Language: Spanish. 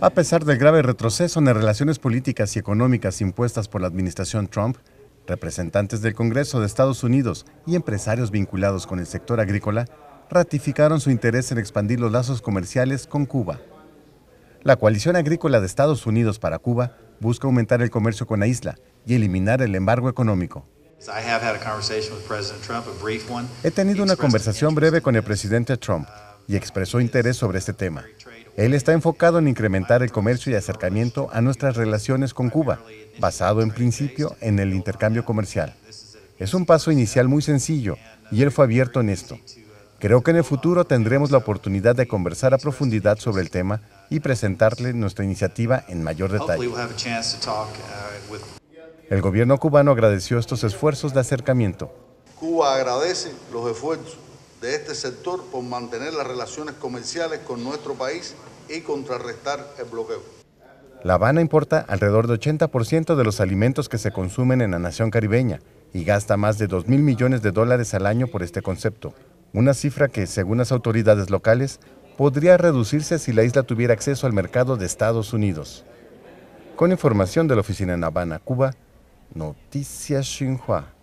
A pesar del grave retroceso en las relaciones políticas y económicas impuestas por la administración Trump, representantes del Congreso de Estados Unidos y empresarios vinculados con el sector agrícola ratificaron su interés en expandir los lazos comerciales con Cuba. La coalición agrícola de Estados Unidos para Cuba busca aumentar el comercio con la isla y eliminar el embargo económico. He tenido una conversación breve con el presidente Trump y expresó interés sobre este tema. Él está enfocado en incrementar el comercio y acercamiento a nuestras relaciones con Cuba, basado en principio en el intercambio comercial. Es un paso inicial muy sencillo y él fue abierto en esto. Creo que en el futuro tendremos la oportunidad de conversar a profundidad sobre el tema y presentarle nuestra iniciativa en mayor detalle. Uh, el gobierno cubano agradeció estos esfuerzos de acercamiento. Cuba agradece los esfuerzos de este sector por mantener las relaciones comerciales con nuestro país y contrarrestar el bloqueo. La Habana importa alrededor del 80% de los alimentos que se consumen en la nación caribeña y gasta más de 2 mil millones de dólares al año por este concepto, una cifra que, según las autoridades locales, podría reducirse si la isla tuviera acceso al mercado de Estados Unidos. Con información de la oficina en Habana, Cuba, Noticias Xinhua.